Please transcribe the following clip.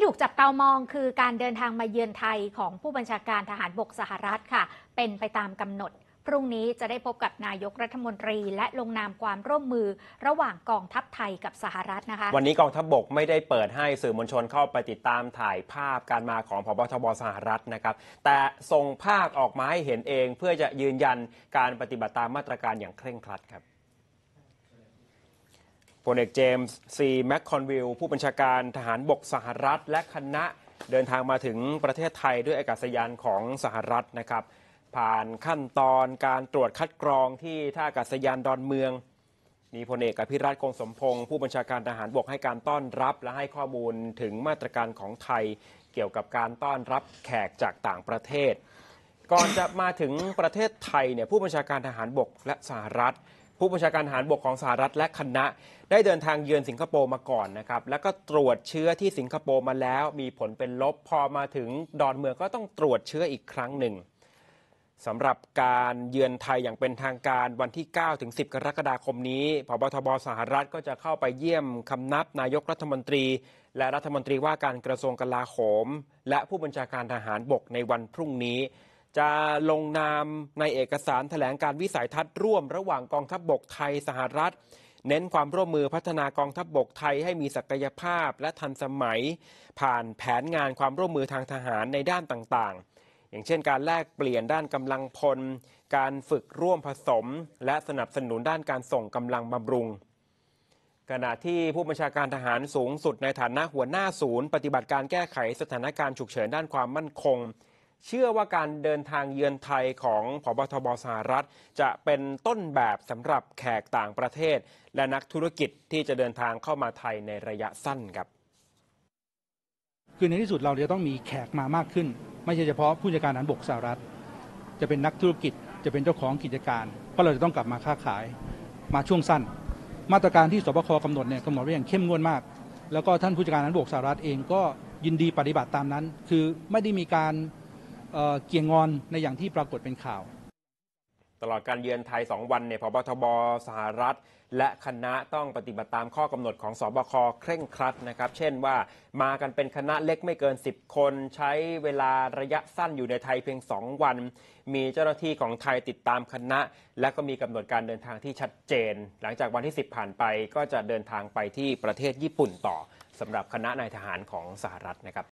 ที่ถูกจับตามองคือการเดินทางมาเยือนไทยของผู้บัญชาการทหารบกสหรัฐค่ะ เป็นไปตามกำหนด พรุ่งนี้จะได้พบกับนายกรัฐมนตรี และลงนามความร่วมมือระหว่างกองทัพไทยกับสหรัฐนะคะ วันนี้กองทัพบบกไม่ได้เปิดให้สื่อมวลชนเข้าไปติดตามถ่ายภาพการมาของพบทบสหรัฐนะครับ แต่ส่งภาพออกมาให้เห็นเอง เพื่อจะยืนยันการปฏิบัติตามมาตรการอย่างเคร่งครัดครับพลเอกเจมส์ซีแมคคอนวิลผู้บัญชาการทหารบกสหรัฐ และคณะเดินทางมาถึงประเทศไทยด้วยอากาศยานของสหรัฐนะครับ ผ่านขั้นตอนการตรวจคัดกรองที่ท่าอากาศยานดอนเมือง มีพลเอกอภิรัตคงสมพงศ์ผู้บัญชาการทหารบกให้การต้อนรับ และให้ข้อมูลถึงมาตรการของไทยเกี่ยวกับการต้อนรับแขกจากต่างประเทศ ก่อนจะมาถึงประเทศไทยเนี่ยผู้บัญชาการทหารบกและสหรัฐผู้บัญชาการทหารบกของสหรัฐและคณะ ได้เดินทางเยือนสิงคโปร์มาก่อนนะครับ แล้วก็ตรวจเชื้อที่สิงคโปร์มาแล้วมีผลเป็นลบพอมาถึงดอนเมืองก็ต้องตรวจเชื้ออีกครั้งหนึ่งสำหรับการเยือนไทยอย่างเป็นทางการวันที่9ถึง10 กรกฎาคมนี้พบทบสหรัฐก็จะเข้าไปเยี่ยมคำนับนายกรัฐมนตรี และรัฐมนตรีว่าการกระทรวงกลาโหมและผู้บัญชาการทหารบกในวันพรุ่งนี้จะลงนามในเอกสารแถลงการวิสัยทัศน์ร่วมระหว่างกองทัพบบกไทยสหรัฐ เน้นความร่วมมือพัฒนากองทัพบบกไทยให้มีศักยภาพและทันสมัย ผ่านแผนงานความร่วมมือทางทหารในด้านต่างๆ อย่างเช่นการแลกเปลี่ยนด้านกำลังพล การฝึกร่วมผสม และสนับสนุนด้านการส่งกำลังบำรุง ขณะที่ผู้บัญชาการทหารสูงสุดในฐานะหัวหน้าศูนย์ปฏิบัติการแก้ไขสถานการณ์ฉุกเฉินด้านความมั่นคงเชื่อว่าการเดินทางเยือนไทยของผบทบสหรัฐจะเป็นต้นแบบสำหรับแขกต่างประเทศ และนักธุรกิจที่จะเดินทางเข้ามาไทยในระยะสั้นครับ คือในที่สุดเราจะต้องมีแขกมามากขึ้น ไม่ใช่เฉพาะผู้จัดการนานบกสหรัฐจะเป็นนักธุรกิจจะเป็นเจ้าของกิจการเพราะเราจะต้องกลับมาค้าขาย มาช่วงสั้น มาตรการที่สบคกำหนดเนี่ยกำหนดไว้อย่างเข้มงวดมาก แล้วก็ท่านผู้จัดการนานบกสหรัฐเองก็ยินดีปฏิบัติตามนั้น คือไม่ได้มีการเกี่ยงอน ในอย่างที่ปรากฏเป็นข่าว ตลอดการเยือนไทย 2 วันเนี่ยพบทบสหรัฐ และคณะต้องปฏิบัติตามข้อกำหนดของสอบคเคร่งครัดนะครับ เช่นว่ามากันเป็นคณะเล็กไม่เกิน 10 คน ใช้เวลาระยะสั้นอยู่ในไทยเพียง 2 วัน มีเจ้าหน้าที่ของไทยติดตามคณะ และก็มีกำหนดการเดินทางที่ชัดเจน หลังจากวันที่ 10 ผ่านไปก็จะเดินทางไปที่ประเทศญี่ปุ่นต่อสำหรับคณะนายทหารของสหรัฐนะครับ